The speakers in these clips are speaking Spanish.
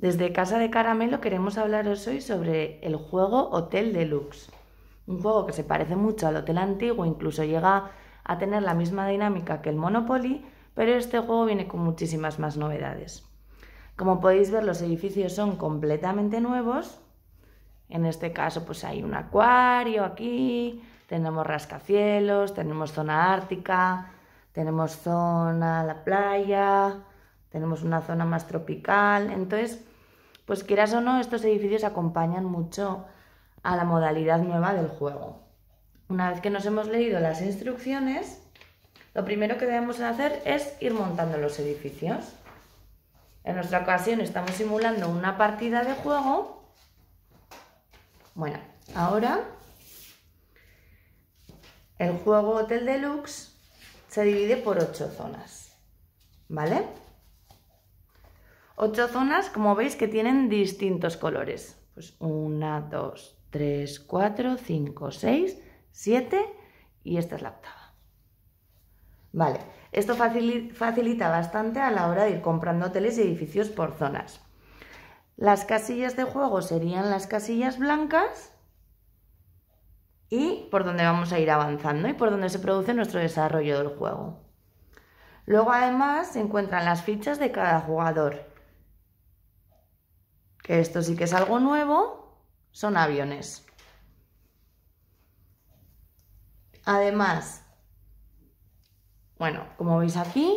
Desde Casa de Caramelo queremos hablaros hoy sobre el juego Hotel Deluxe. Un juego que se parece mucho al Hotel Antiguo, incluso llega a tener la misma dinámica que el Monopoly, pero este juego viene con muchísimas más novedades. Como podéis ver, los edificios son completamente nuevos. En este caso, pues hay un acuario aquí, tenemos rascacielos, tenemos zona ártica, tenemos zona la playa, tenemos una zona más tropical. Entonces, pues quieras o no, estos edificios acompañan mucho a la modalidad nueva del juego. Una vez que nos hemos leído las instrucciones, lo primero que debemos hacer es ir montando los edificios. En nuestra ocasión estamos simulando una partida de juego. Bueno, ahora el juego Hotel Deluxe se divide por ocho zonas, ¿vale? Ocho zonas, como veis, que tienen distintos colores. Pues una, dos, tres, cuatro, cinco, seis, siete y esta es la octava. Vale, esto facilita bastante a la hora de ir comprando hoteles y edificios por zonas. Las casillas de juego serían las casillas blancas y por donde vamos a ir avanzando y por donde se produce nuestro desarrollo del juego. Luego además se encuentran las fichas de cada jugador esto sí que es algo nuevo, son aviones. Además, bueno, como veis aquí,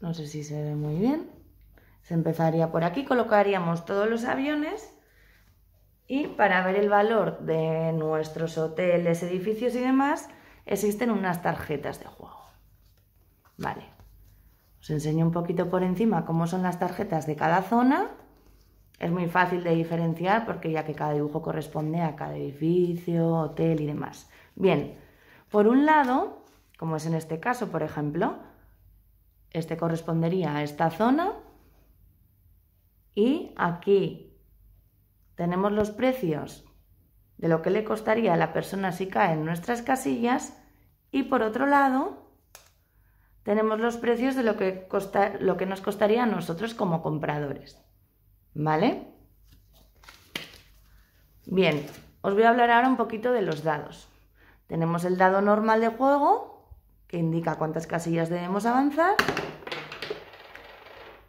no sé si se ve muy bien, se empezaría por aquí, colocaríamos todos los aviones y para ver el valor de nuestros hoteles, edificios y demás, existen unas tarjetas de juego. Vale, os enseño un poquito por encima cómo son las tarjetas de cada zona. Es muy fácil de diferenciar porque ya que cada dibujo corresponde a cada edificio, hotel y demás. Bien, por un lado, como es en este caso, por ejemplo, este correspondería a esta zona y aquí tenemos los precios de lo que le costaría a la persona si cae en nuestras casillas y por otro lado tenemos los precios de lo que, lo que nos costaría a nosotros como compradores. ¿Vale? Bien, os voy a hablar ahora un poquito de los dados. Tenemos el dado normal de juego, que indica cuántas casillas debemos avanzar.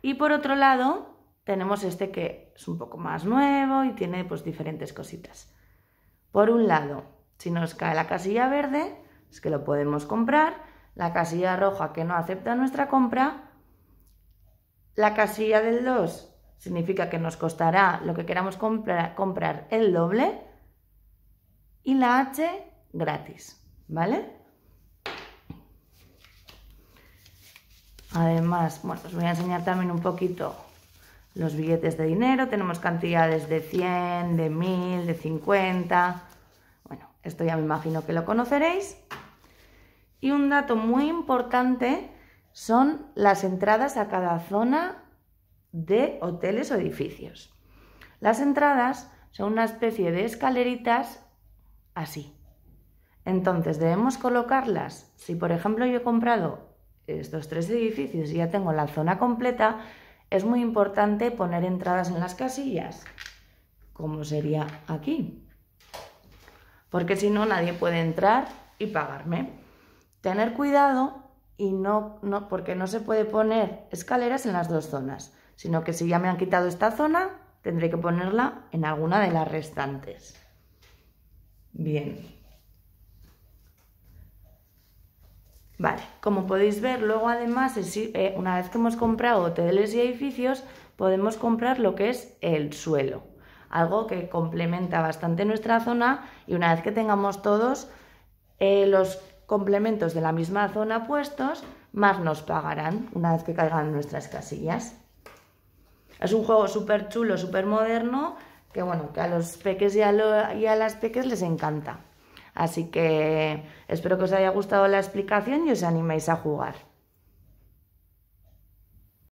Y por otro lado, tenemos este que es un poco más nuevo y tiene pues, diferentes cositas. Por un lado, si nos cae la casilla verde, es que lo podemos comprar. La casilla roja que no acepta nuestra compra. La casilla del 2 significa que nos costará lo que queramos comprar, el doble y la H gratis, ¿vale? Además, bueno, os voy a enseñar también un poquito los billetes de dinero. Tenemos cantidades de 100, de 1000, de 50. Bueno, esto ya me imagino que lo conoceréis. Y un dato muy importante son las entradas a cada zona de hoteles o edificios. Las entradas son una especie de escaleras, así. Entonces debemos colocarlas. Si por ejemplo yo he comprado estos tres edificios y ya tengo la zona completa, es muy importante poner entradas en las casillas, como sería aquí. Porque si no, nadie puede entrar y pagarme. Tener cuidado y porque no se puede poner escaleras en las dos zonas sino que si ya me han quitado esta zona, tendré que ponerla en alguna de las restantes. Bien. Vale, como podéis ver, luego además, eh, una vez que hemos comprado hoteles y edificios, podemos comprar lo que es el suelo, algo que complementa bastante nuestra zona y una vez que tengamos todos eh, los complementos de la misma zona puestos, más nos pagarán una vez que caigan nuestras casillas. Es un juego súper chulo, súper moderno, que bueno, que a los peques y a, y a las peques les encanta. Así que espero que os haya gustado la explicación y os animéis a jugar.